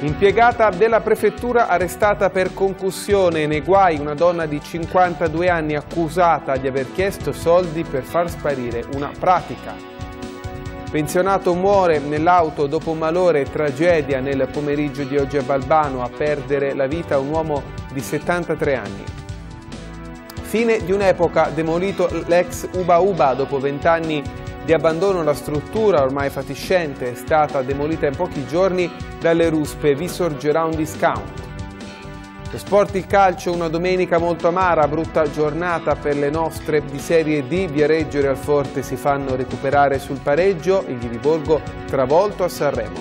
Impiegata della prefettura arrestata per concussione nei guai, una donna di 52 anni accusata di aver chiesto soldi per far sparire una pratica. Pensionato muore nell'auto dopo un malore, e tragedia nel pomeriggio di oggi a Balbano, a perdere la vita un uomo di 73 anni. Fine di un'epoca, demolito l'ex Uba Uba dopo 20 anni di abbandono la struttura ormai fatiscente è stata demolita in pochi giorni dalle ruspe, vi sorgerà un discount. Lo sport il calcio, una domenica molto amara, brutta giornata per le nostre di Serie D, Viareggio e Real Forte si fanno recuperare sul pareggio, il Ghiriborgo travolto a Sanremo.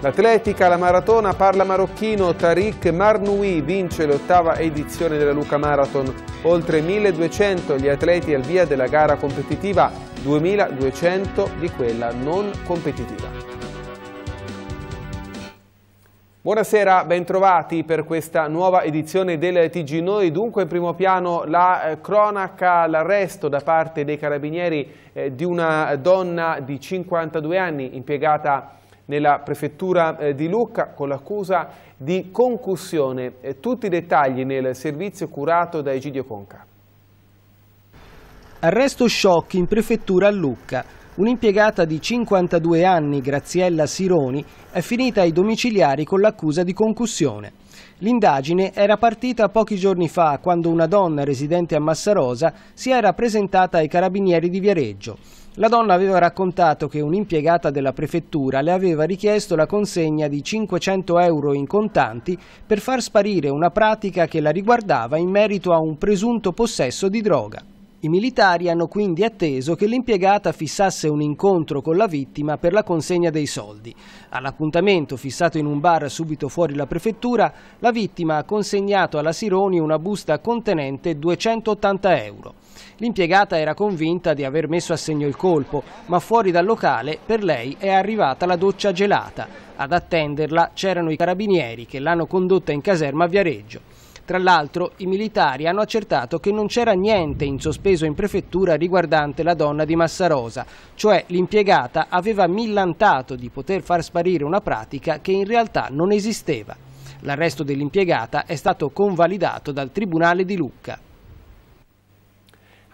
L'atletica, la maratona, parla marocchino, Tariq Marnoui vince l'ottava edizione della Luca Marathon. Oltre 1200 gli atleti al via della gara competitiva 2.200 di quella non competitiva. Buonasera, bentrovati per questa nuova edizione del TG Noi. Dunque in primo piano la eh, cronaca, l'arresto da parte dei carabinieri eh, di una donna di 52 anni impiegata nella prefettura eh, di Lucca con l'accusa di concussione. Eh, tutti i dettagli nel servizio curato da Egidio Conca. Arresto shock in prefettura a Lucca. Un'impiegata di 52 anni, Graziella Sironi, è finita ai domiciliari con l'accusa di concussione. L'indagine era partita pochi giorni fa quando una donna residente a Massarosa si era presentata ai carabinieri di Viareggio. La donna aveva raccontato che un'impiegata della prefettura le aveva richiesto la consegna di 500 euro in contanti per far sparire una pratica che la riguardava in merito a un presunto possesso di droga. I militari hanno quindi atteso che l'impiegata fissasse un incontro con la vittima per la consegna dei soldi. All'appuntamento fissato in un bar subito fuori la prefettura, la vittima ha consegnato alla Sironi una busta contenente 280 euro. L'impiegata era convinta di aver messo a segno il colpo, ma fuori dal locale per lei è arrivata la doccia gelata. Ad attenderla c'erano i carabinieri che l'hanno condotta in caserma a Viareggio. Tra l'altro i militari hanno accertato che non c'era niente in sospeso in prefettura riguardante la donna di Massarosa, cioè l'impiegata aveva millantato di poter far sparire una pratica che in realtà non esisteva. L'arresto dell'impiegata è stato convalidato dal Tribunale di Lucca.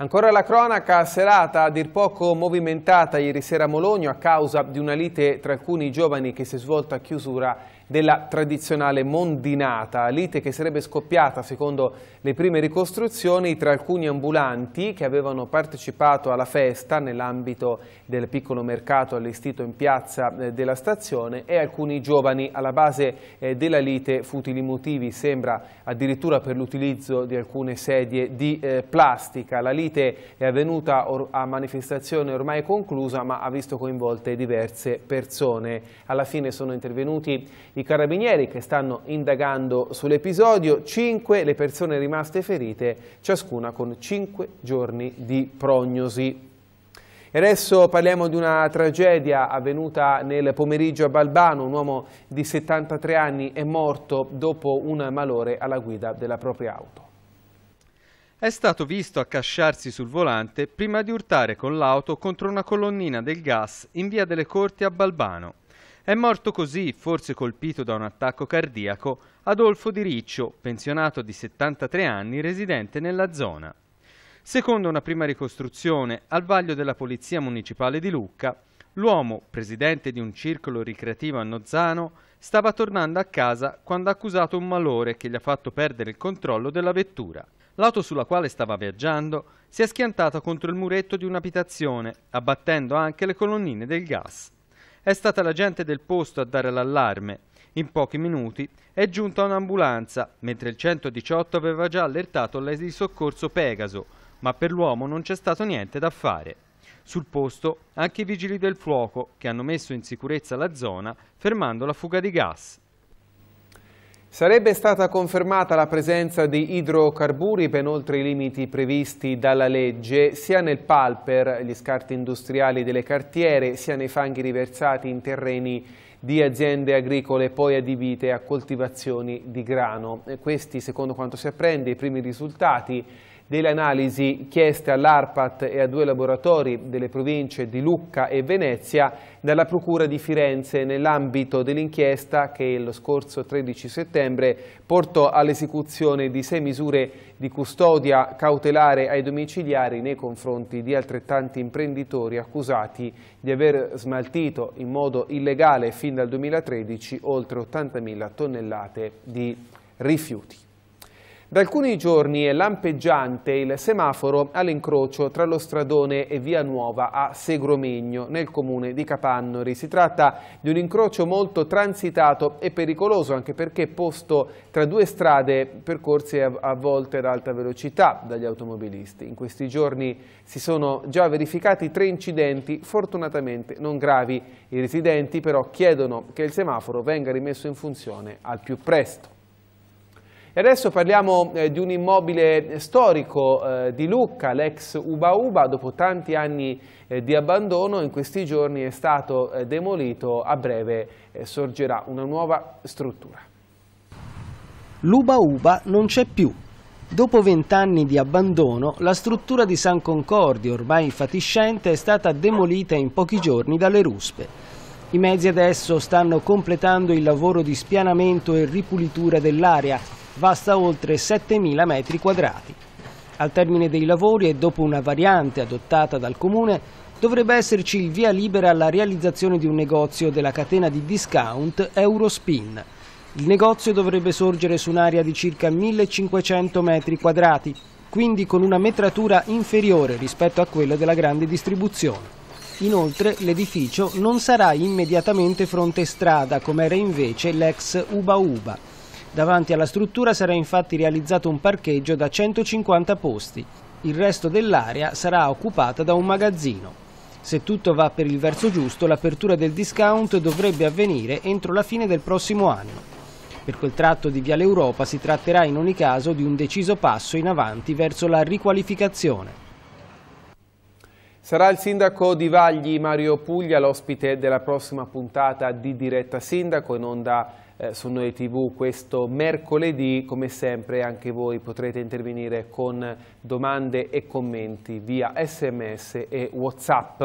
Ancora la cronaca, serata a dir poco movimentata ieri sera a Mologno a causa di una lite tra alcuni giovani che si è svolta a chiusura della tradizionale mondinata, lite che sarebbe scoppiata secondo le prime ricostruzioni tra alcuni ambulanti che avevano partecipato alla festa nell'ambito del piccolo mercato allestito in piazza eh, della stazione e alcuni giovani alla base eh, della lite futili motivi, sembra addirittura per l'utilizzo di alcune sedie di eh, plastica. La lite lite è avvenuta a manifestazione ormai conclusa ma ha visto coinvolte diverse persone. Alla fine sono intervenuti i carabinieri che stanno indagando sull'episodio, cinque le persone rimaste ferite, ciascuna con cinque giorni di prognosi. E adesso parliamo di una tragedia avvenuta nel pomeriggio a Balbano. Un uomo di 73 anni è morto dopo un malore alla guida della propria auto è stato visto accasciarsi sul volante prima di urtare con l'auto contro una colonnina del gas in via delle Corti a Balbano. È morto così, forse colpito da un attacco cardiaco, Adolfo Di Riccio, pensionato di 73 anni, residente nella zona. Secondo una prima ricostruzione, al vaglio della Polizia Municipale di Lucca, l'uomo, presidente di un circolo ricreativo a Nozzano, stava tornando a casa quando ha accusato un malore che gli ha fatto perdere il controllo della vettura. L'auto sulla quale stava viaggiando si è schiantata contro il muretto di un'abitazione, abbattendo anche le colonnine del gas. È stata la gente del posto a dare l'allarme. In pochi minuti è giunta un'ambulanza, mentre il 118 aveva già allertato l'esi di soccorso Pegaso, ma per l'uomo non c'è stato niente da fare. Sul posto anche i vigili del fuoco, che hanno messo in sicurezza la zona fermando la fuga di gas. Sarebbe stata confermata la presenza di idrocarburi ben oltre i limiti previsti dalla legge, sia nel palper, gli scarti industriali delle cartiere, sia nei fanghi riversati in terreni di aziende agricole poi adibite a coltivazioni di grano. E questi, secondo quanto si apprende, i primi risultati delle analisi chieste all'ARPAT e a due laboratori delle province di Lucca e Venezia dalla Procura di Firenze nell'ambito dell'inchiesta che lo scorso 13 settembre portò all'esecuzione di sei misure di custodia cautelare ai domiciliari nei confronti di altrettanti imprenditori accusati di aver smaltito in modo illegale fin dal 2013 oltre 80.000 tonnellate di rifiuti. Da alcuni giorni è lampeggiante il semaforo all'incrocio tra lo stradone e Via Nuova a Segromegno, nel comune di Capannori. Si tratta di un incrocio molto transitato e pericoloso, anche perché posto tra due strade percorse a volte ad alta velocità dagli automobilisti. In questi giorni si sono già verificati tre incidenti, fortunatamente non gravi. I residenti però chiedono che il semaforo venga rimesso in funzione al più presto. E adesso parliamo eh, di un immobile storico eh, di Lucca, l'ex Uba Uba, dopo tanti anni eh, di abbandono, in questi giorni è stato eh, demolito, a breve eh, sorgerà una nuova struttura. L'Uba Uba non c'è più. Dopo vent'anni di abbandono, la struttura di San Concordio, ormai fatiscente, è stata demolita in pochi giorni dalle ruspe. I mezzi adesso stanno completando il lavoro di spianamento e ripulitura dell'area vasta oltre 7.000 metri quadrati. Al termine dei lavori e dopo una variante adottata dal Comune, dovrebbe esserci il via libera alla realizzazione di un negozio della catena di discount Eurospin. Il negozio dovrebbe sorgere su un'area di circa 1500 metri quadrati, quindi con una metratura inferiore rispetto a quella della grande distribuzione. Inoltre l'edificio non sarà immediatamente fronte strada come era invece l'ex Uba Uba, Davanti alla struttura sarà infatti realizzato un parcheggio da 150 posti. Il resto dell'area sarà occupata da un magazzino. Se tutto va per il verso giusto, l'apertura del discount dovrebbe avvenire entro la fine del prossimo anno. Per quel tratto di Viale Europa si tratterà in ogni caso di un deciso passo in avanti verso la riqualificazione. Sarà il sindaco di Vagli Mario Puglia l'ospite della prossima puntata di Diretta Sindaco in onda eh, su Noi TV questo mercoledì. Come sempre anche voi potrete intervenire con domande e commenti via sms e whatsapp.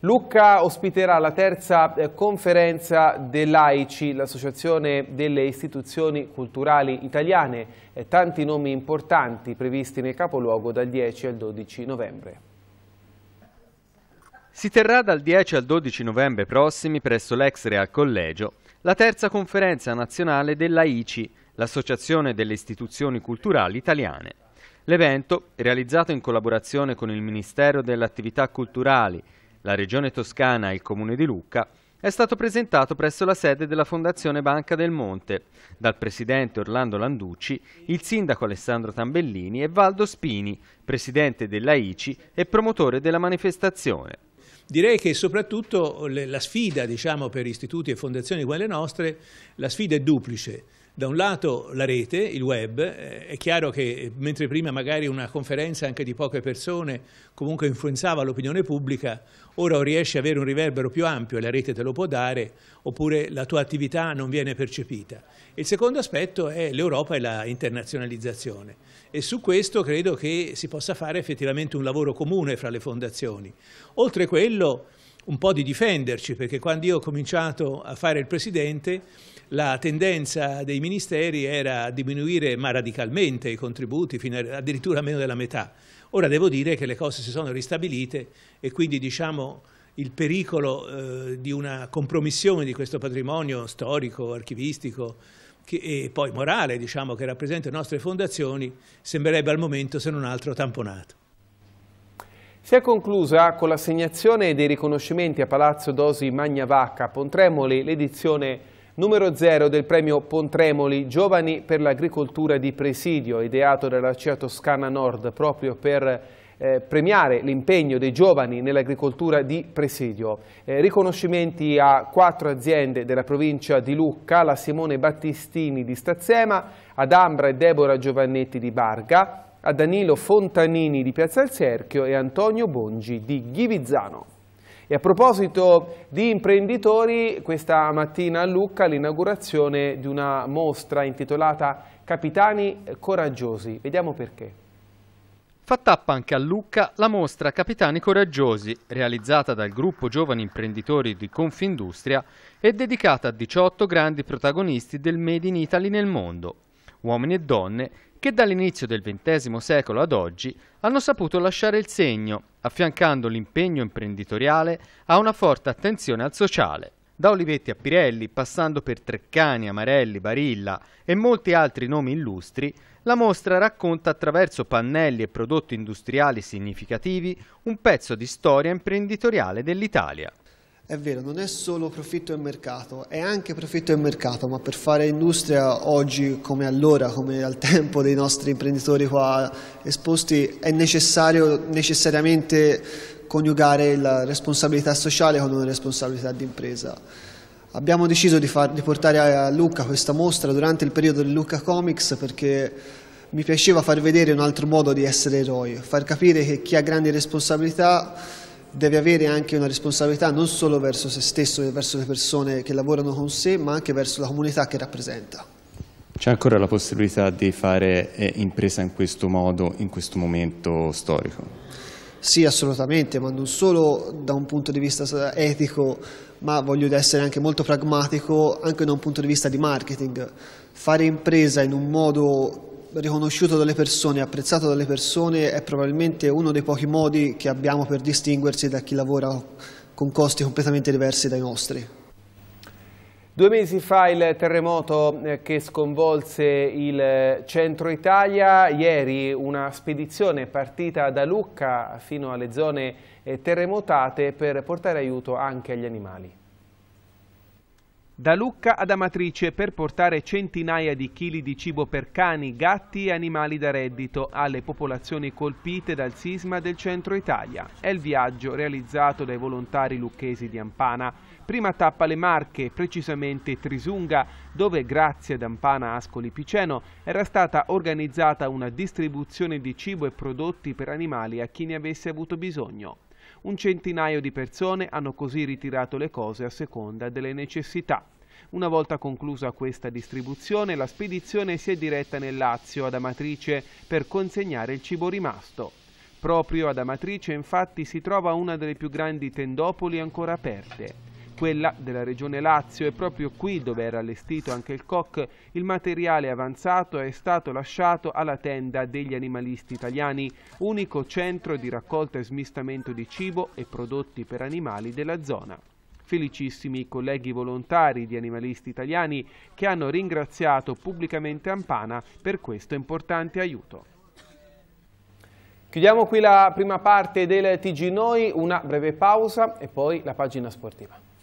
Lucca ospiterà la terza eh, conferenza dell'AICI, l'Associazione delle Istituzioni Culturali Italiane, tanti nomi importanti previsti nel capoluogo dal 10 al 12 novembre. Si terrà dal 10 al 12 novembre prossimi presso l'ex Real Collegio la terza conferenza nazionale della dell'AICI, l'Associazione delle Istituzioni Culturali Italiane. L'evento, realizzato in collaborazione con il Ministero delle Attività Culturali, la Regione Toscana e il Comune di Lucca, è stato presentato presso la sede della Fondazione Banca del Monte dal presidente Orlando Landucci, il sindaco Alessandro Tambellini e Valdo Spini, presidente della dell'AICI e promotore della manifestazione. Direi che soprattutto la sfida diciamo, per istituti e fondazioni come le nostre, la sfida è duplice da un lato la rete, il web, eh, è chiaro che eh, mentre prima magari una conferenza anche di poche persone comunque influenzava l'opinione pubblica, ora o riesci ad avere un riverbero più ampio e la rete te lo può dare, oppure la tua attività non viene percepita. Il secondo aspetto è l'Europa e la internazionalizzazione e su questo credo che si possa fare effettivamente un lavoro comune fra le fondazioni. Oltre quello un po' di difenderci, perché quando io ho cominciato a fare il Presidente la tendenza dei ministeri era diminuire ma radicalmente i contributi, fino a, addirittura meno della metà. Ora devo dire che le cose si sono ristabilite e quindi diciamo il pericolo eh, di una compromissione di questo patrimonio storico, archivistico che, e poi morale diciamo, che rappresenta le nostre fondazioni sembrerebbe al momento se non altro tamponato. Si è conclusa con l'assegnazione dei riconoscimenti a Palazzo Dosi Magnavacca a Pontremoli l'edizione Numero zero del premio Pontremoli Giovani per l'agricoltura di presidio, ideato dalla CIA Toscana Nord proprio per eh, premiare l'impegno dei giovani nell'agricoltura di presidio. Eh, riconoscimenti a quattro aziende della provincia di Lucca, la Simone Battistini di Stazzema, ad Ambra e Deborah Giovannetti di Barga, a Danilo Fontanini di Piazza del Cerchio e Antonio Bongi di Ghivizzano. E a proposito di imprenditori, questa mattina a Lucca l'inaugurazione di una mostra intitolata Capitani Coraggiosi. Vediamo perché. Fa tappa anche a Lucca la mostra Capitani Coraggiosi, realizzata dal gruppo Giovani Imprenditori di Confindustria e dedicata a 18 grandi protagonisti del Made in Italy nel mondo, uomini e donne che dall'inizio del XX secolo ad oggi hanno saputo lasciare il segno affiancando l'impegno imprenditoriale a una forte attenzione al sociale. Da Olivetti a Pirelli, passando per Treccani, Amarelli, Barilla e molti altri nomi illustri, la mostra racconta attraverso pannelli e prodotti industriali significativi un pezzo di storia imprenditoriale dell'Italia. È vero, non è solo profitto e mercato, è anche profitto e mercato, ma per fare industria oggi come allora, come al tempo dei nostri imprenditori qua esposti, è necessario necessariamente coniugare la responsabilità sociale con una responsabilità di impresa. Abbiamo deciso di, far, di portare a Lucca questa mostra durante il periodo del Lucca Comics perché mi piaceva far vedere un altro modo di essere eroi, far capire che chi ha grandi responsabilità deve avere anche una responsabilità non solo verso se stesso e verso le persone che lavorano con sé, ma anche verso la comunità che rappresenta. C'è ancora la possibilità di fare eh, impresa in questo modo, in questo momento storico? Sì, assolutamente, ma non solo da un punto di vista etico, ma voglio essere anche molto pragmatico, anche da un punto di vista di marketing. Fare impresa in un modo riconosciuto dalle persone, apprezzato dalle persone, è probabilmente uno dei pochi modi che abbiamo per distinguersi da chi lavora con costi completamente diversi dai nostri. Due mesi fa il terremoto eh, che sconvolse il eh, centro Italia, ieri una spedizione partita da Lucca fino alle zone eh, terremotate per portare aiuto anche agli animali. Da Lucca ad Amatrice per portare centinaia di chili di cibo per cani, gatti e animali da reddito alle popolazioni colpite dal sisma del centro Italia. È il viaggio realizzato dai volontari lucchesi di Ampana. Prima tappa le Marche, precisamente Trisunga, dove grazie ad Ampana Ascoli Piceno era stata organizzata una distribuzione di cibo e prodotti per animali a chi ne avesse avuto bisogno. Un centinaio di persone hanno così ritirato le cose a seconda delle necessità. Una volta conclusa questa distribuzione, la spedizione si è diretta nel Lazio ad Amatrice per consegnare il cibo rimasto. Proprio ad Amatrice infatti si trova una delle più grandi tendopoli ancora aperte quella della regione Lazio e proprio qui dove era allestito anche il COC il materiale avanzato è stato lasciato alla tenda degli animalisti italiani, unico centro di raccolta e smistamento di cibo e prodotti per animali della zona. Felicissimi i colleghi volontari di Animalisti Italiani che hanno ringraziato pubblicamente Ampana per questo importante aiuto. Chiudiamo qui la prima parte del TG Noi, una breve pausa e poi la pagina sportiva.